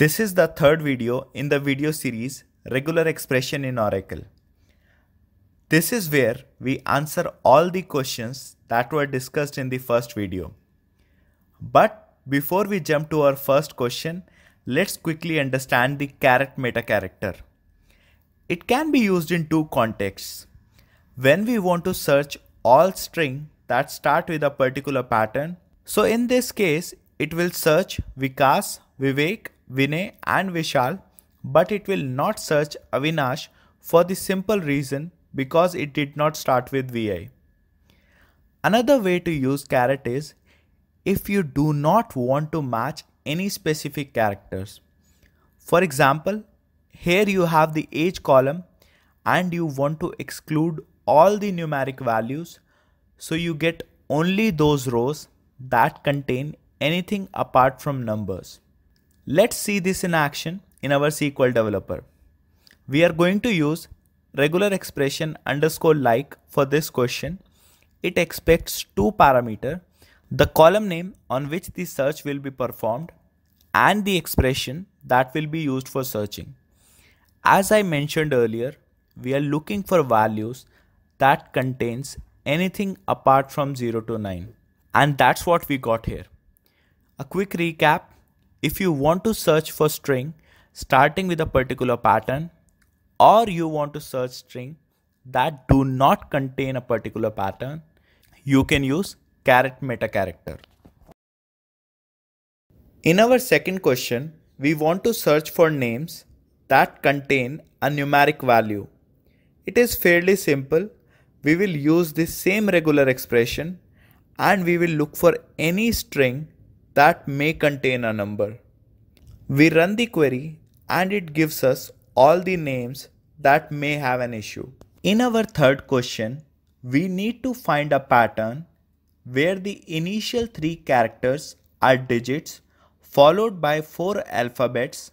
This is the third video in the video series Regular Expression in Oracle. This is where we answer all the questions that were discussed in the first video. But before we jump to our first question, let's quickly understand the caret meta character. It can be used in two contexts. When we want to search all string that start with a particular pattern. So in this case, it will search Vikas, Vivek Vinay and Vishal, but it will not search Avinash for the simple reason because it did not start with VI. Another way to use caret is if you do not want to match any specific characters. For example, here you have the age column and you want to exclude all the numeric values so you get only those rows that contain anything apart from numbers. Let's see this in action in our SQL developer. We are going to use regular expression underscore like for this question. It expects two parameter, the column name on which the search will be performed and the expression that will be used for searching. As I mentioned earlier, we are looking for values that contains anything apart from 0 to 9 and that's what we got here. A quick recap if you want to search for string starting with a particular pattern or you want to search string that do not contain a particular pattern, you can use caret meta character. In our second question, we want to search for names that contain a numeric value. It is fairly simple. We will use this same regular expression and we will look for any string that may contain a number. We run the query and it gives us all the names that may have an issue. In our third question, we need to find a pattern where the initial three characters are digits followed by four alphabets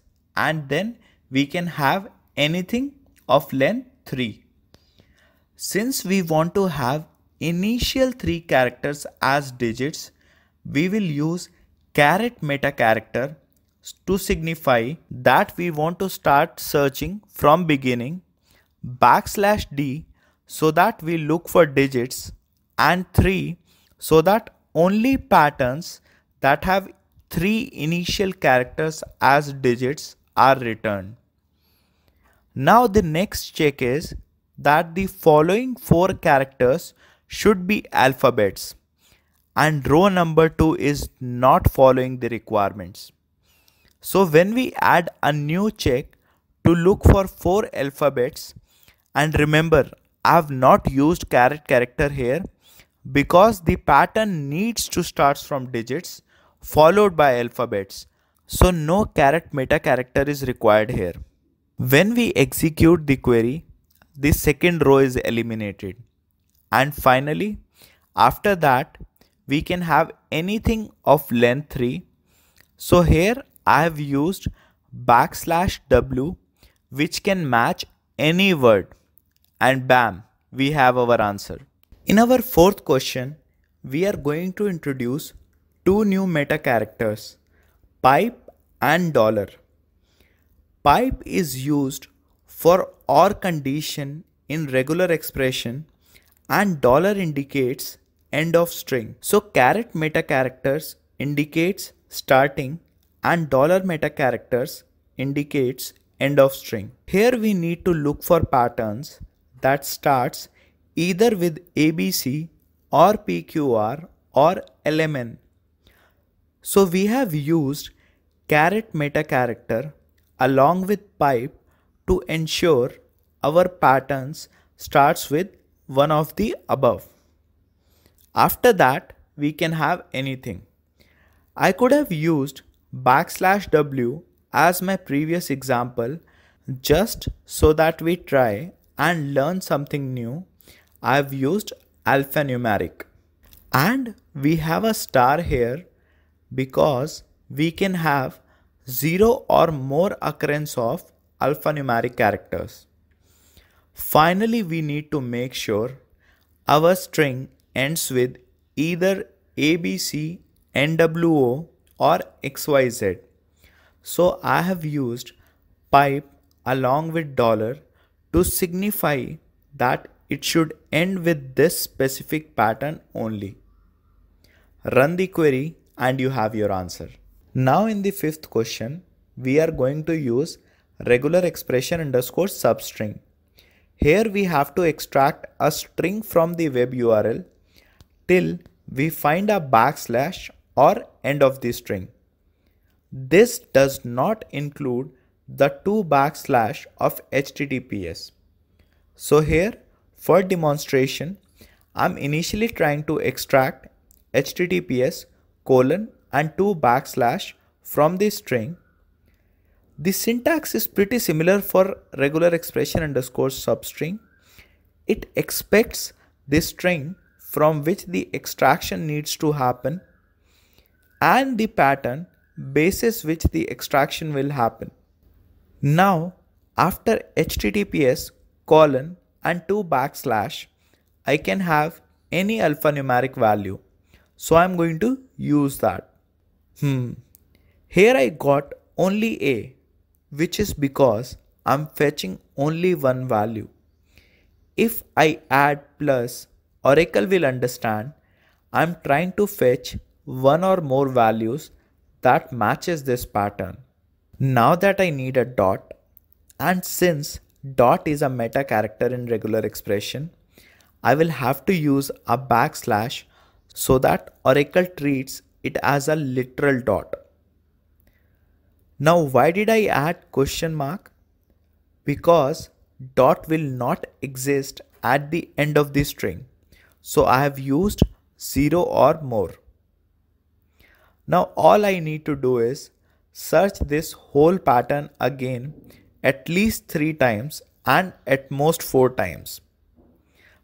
and then we can have anything of length 3. Since we want to have initial three characters as digits, we will use caret meta character to signify that we want to start searching from beginning backslash d so that we look for digits and 3 so that only patterns that have 3 initial characters as digits are returned. Now the next check is that the following 4 characters should be alphabets and row number 2 is not following the requirements. So when we add a new check to look for 4 alphabets and remember I have not used caret character here because the pattern needs to start from digits followed by alphabets. So no caret meta character is required here. When we execute the query, the second row is eliminated. And finally, after that, we can have anything of length 3. So here I have used backslash w which can match any word and bam we have our answer. In our fourth question we are going to introduce two new meta characters pipe and dollar. Pipe is used for or condition in regular expression and dollar indicates end of string. So caret meta characters indicates starting and dollar meta characters indicates end of string. Here we need to look for patterns that starts either with ABC or PQR or LMN. So we have used caret meta character along with pipe to ensure our patterns starts with one of the above. After that, we can have anything. I could have used backslash w as my previous example just so that we try and learn something new. I've used alphanumeric and we have a star here because we can have zero or more occurrence of alphanumeric characters. Finally, we need to make sure our string ends with either ABC, NWO or XYZ. So I have used pipe along with dollar to signify that it should end with this specific pattern only. Run the query and you have your answer. Now in the fifth question, we are going to use regular expression underscore substring. Here we have to extract a string from the web URL till we find a backslash or end of the string. This does not include the two backslash of HTTPS. So here for demonstration, I'm initially trying to extract HTTPS colon and two backslash from the string. The syntax is pretty similar for regular expression underscore substring. It expects the string from which the extraction needs to happen and the pattern basis which the extraction will happen. Now after https colon and 2 backslash I can have any alphanumeric value. So I'm going to use that. Hmm. Here I got only A which is because I'm fetching only one value. If I add plus Oracle will understand I'm trying to fetch one or more values that matches this pattern. Now that I need a dot, and since dot is a meta character in regular expression, I will have to use a backslash so that Oracle treats it as a literal dot. Now why did I add question mark? Because dot will not exist at the end of the string. So I have used 0 or more. Now all I need to do is search this whole pattern again at least 3 times and at most 4 times.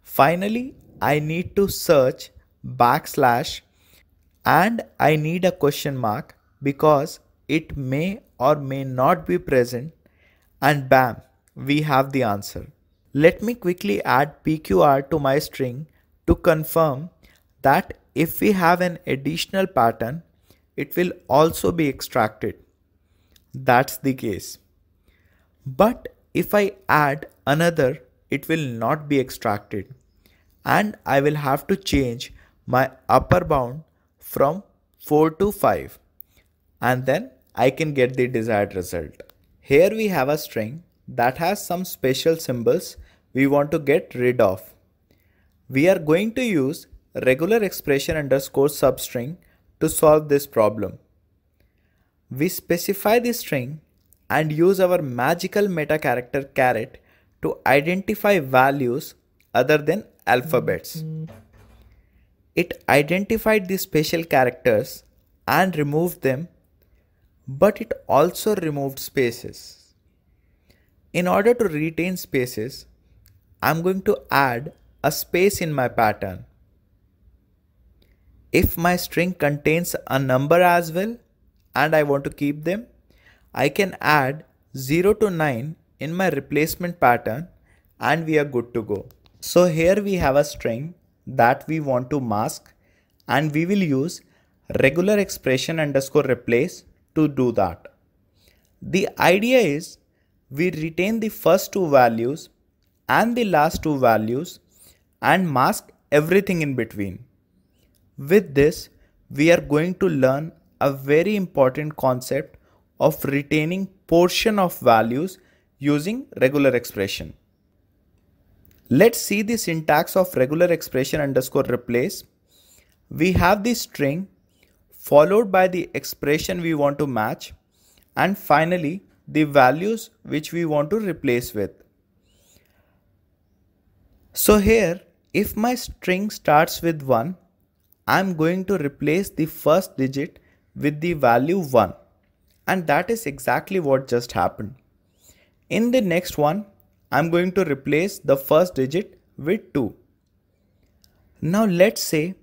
Finally, I need to search backslash and I need a question mark because it may or may not be present and bam, we have the answer. Let me quickly add PQR to my string to confirm that if we have an additional pattern, it will also be extracted. That's the case. But if I add another, it will not be extracted and I will have to change my upper bound from 4 to 5 and then I can get the desired result. Here we have a string that has some special symbols we want to get rid of. We are going to use regular expression underscore substring to solve this problem. We specify the string and use our magical meta character caret to identify values other than alphabets. It identified the special characters and removed them, but it also removed spaces. In order to retain spaces, I'm going to add a space in my pattern. If my string contains a number as well and I want to keep them, I can add 0 to 9 in my replacement pattern and we are good to go. So here we have a string that we want to mask and we will use regular expression underscore replace to do that. The idea is we retain the first two values and the last two values and mask everything in between. With this, we are going to learn a very important concept of retaining portion of values using regular expression. Let's see the syntax of regular expression underscore replace. We have the string followed by the expression we want to match and finally the values which we want to replace with. So here if my string starts with 1, I'm going to replace the first digit with the value 1 and that is exactly what just happened. In the next one, I'm going to replace the first digit with 2. Now let's say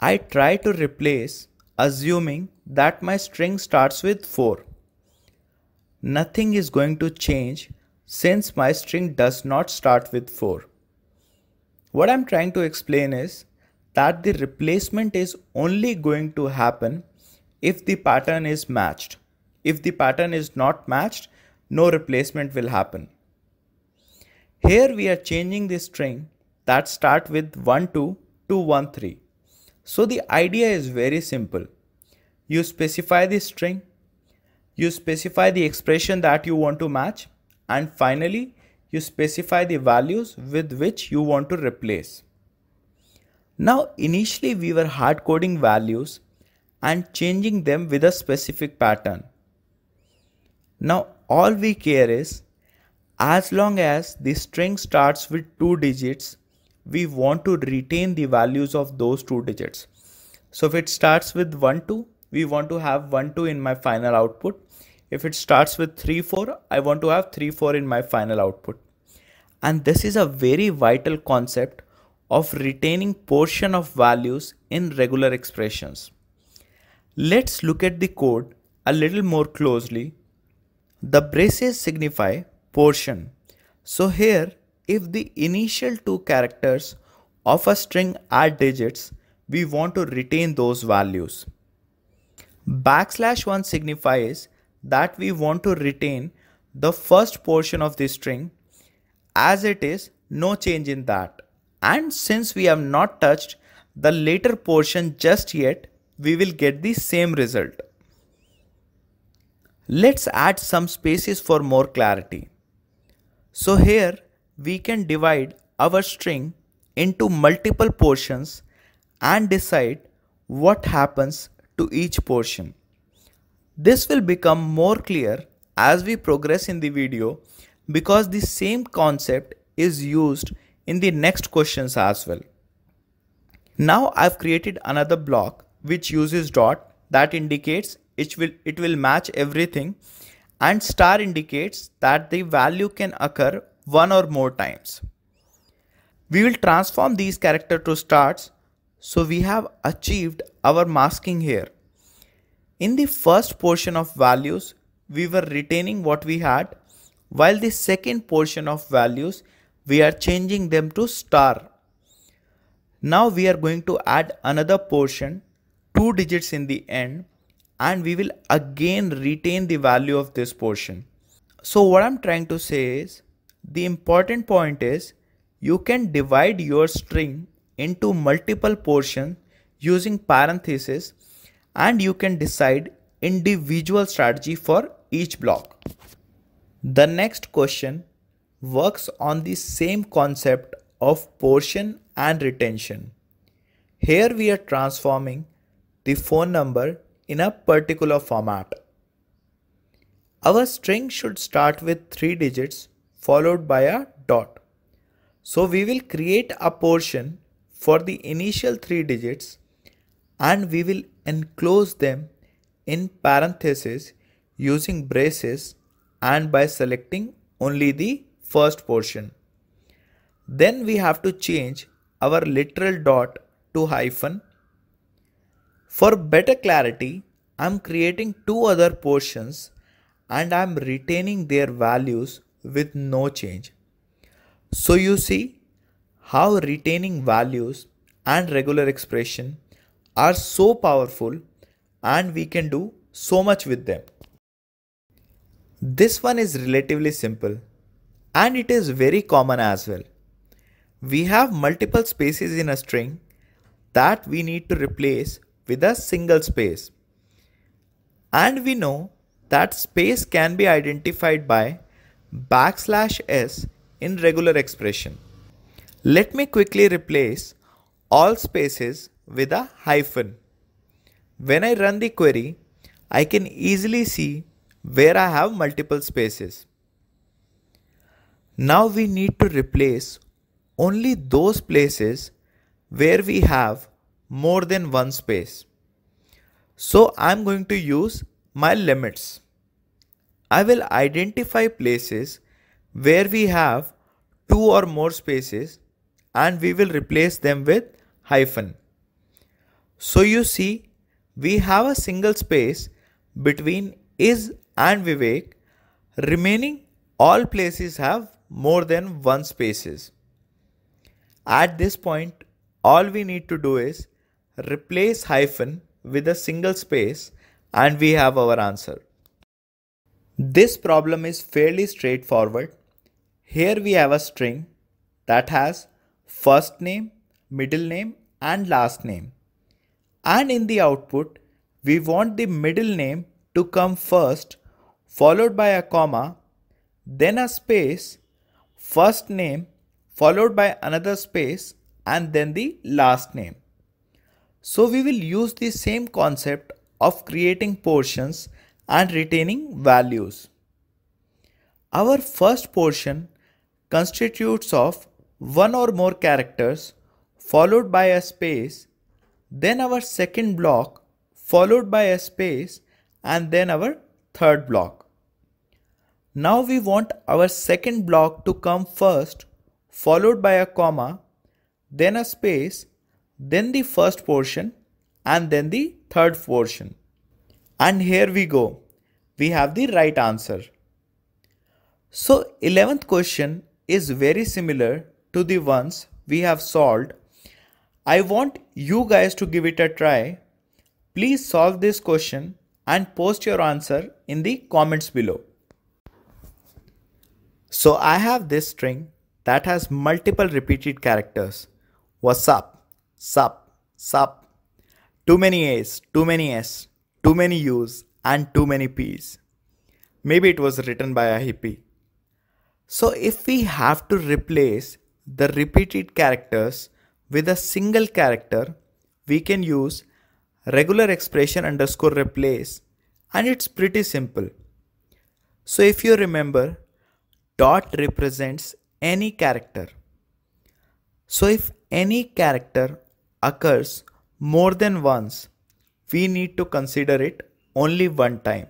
I try to replace assuming that my string starts with 4. Nothing is going to change since my string does not start with 4. What I'm trying to explain is that the replacement is only going to happen if the pattern is matched. If the pattern is not matched, no replacement will happen. Here we are changing the string that start with 1 2 to 1 3. So the idea is very simple. You specify the string, you specify the expression that you want to match, and finally you specify the values with which you want to replace. Now initially we were hard coding values and changing them with a specific pattern. Now all we care is as long as the string starts with two digits we want to retain the values of those two digits. So if it starts with 1 2 we want to have 1 2 in my final output if it starts with 3, 4, I want to have 3, 4 in my final output. And this is a very vital concept of retaining portion of values in regular expressions. Let's look at the code a little more closely. The braces signify portion. So here, if the initial two characters of a string are digits, we want to retain those values. Backslash 1 signifies that we want to retain the first portion of the string as it is no change in that and since we have not touched the later portion just yet we will get the same result. Let's add some spaces for more clarity. So here we can divide our string into multiple portions and decide what happens to each portion. This will become more clear as we progress in the video because the same concept is used in the next questions as well. Now I've created another block which uses dot that indicates it will, it will match everything and star indicates that the value can occur one or more times. We will transform these character to stars so we have achieved our masking here. In the first portion of values, we were retaining what we had, while the second portion of values, we are changing them to star. Now we are going to add another portion, two digits in the end, and we will again retain the value of this portion. So what I'm trying to say is, the important point is, you can divide your string into multiple portions using parentheses and you can decide individual strategy for each block. The next question works on the same concept of portion and retention. Here we are transforming the phone number in a particular format. Our string should start with three digits followed by a dot. So we will create a portion for the initial three digits and we will and close them in parentheses using braces and by selecting only the first portion. Then we have to change our literal dot to hyphen. For better clarity, I'm creating two other portions and I'm retaining their values with no change. So you see how retaining values and regular expression are so powerful and we can do so much with them. This one is relatively simple and it is very common as well. We have multiple spaces in a string that we need to replace with a single space. And we know that space can be identified by backslash s in regular expression. Let me quickly replace all spaces with a hyphen. When I run the query, I can easily see where I have multiple spaces. Now we need to replace only those places where we have more than one space. So I'm going to use my limits. I will identify places where we have two or more spaces and we will replace them with hyphen. So you see, we have a single space between is and Vivek. Remaining all places have more than one spaces. At this point, all we need to do is replace hyphen with a single space and we have our answer. This problem is fairly straightforward. Here we have a string that has first name, middle name and last name. And in the output, we want the middle name to come first, followed by a comma, then a space, first name, followed by another space, and then the last name. So we will use the same concept of creating portions and retaining values. Our first portion constitutes of one or more characters followed by a space then our second block followed by a space and then our third block. Now we want our second block to come first followed by a comma then a space then the first portion and then the third portion. And here we go. We have the right answer. So 11th question is very similar to the ones we have solved I want you guys to give it a try. Please solve this question and post your answer in the comments below. So I have this string that has multiple repeated characters. What's up? Sup, sup. Too many A's, too many S, too many U's and too many P's. Maybe it was written by a hippie. So if we have to replace the repeated characters with a single character, we can use regular expression underscore replace and it's pretty simple. So if you remember, dot represents any character. So if any character occurs more than once, we need to consider it only one time.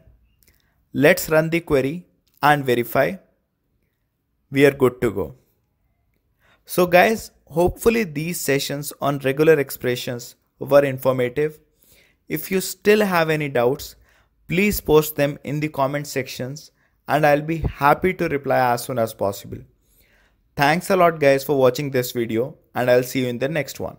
Let's run the query and verify. We are good to go. So guys, Hopefully these sessions on regular expressions were informative. If you still have any doubts, please post them in the comment sections and I'll be happy to reply as soon as possible. Thanks a lot guys for watching this video and I'll see you in the next one.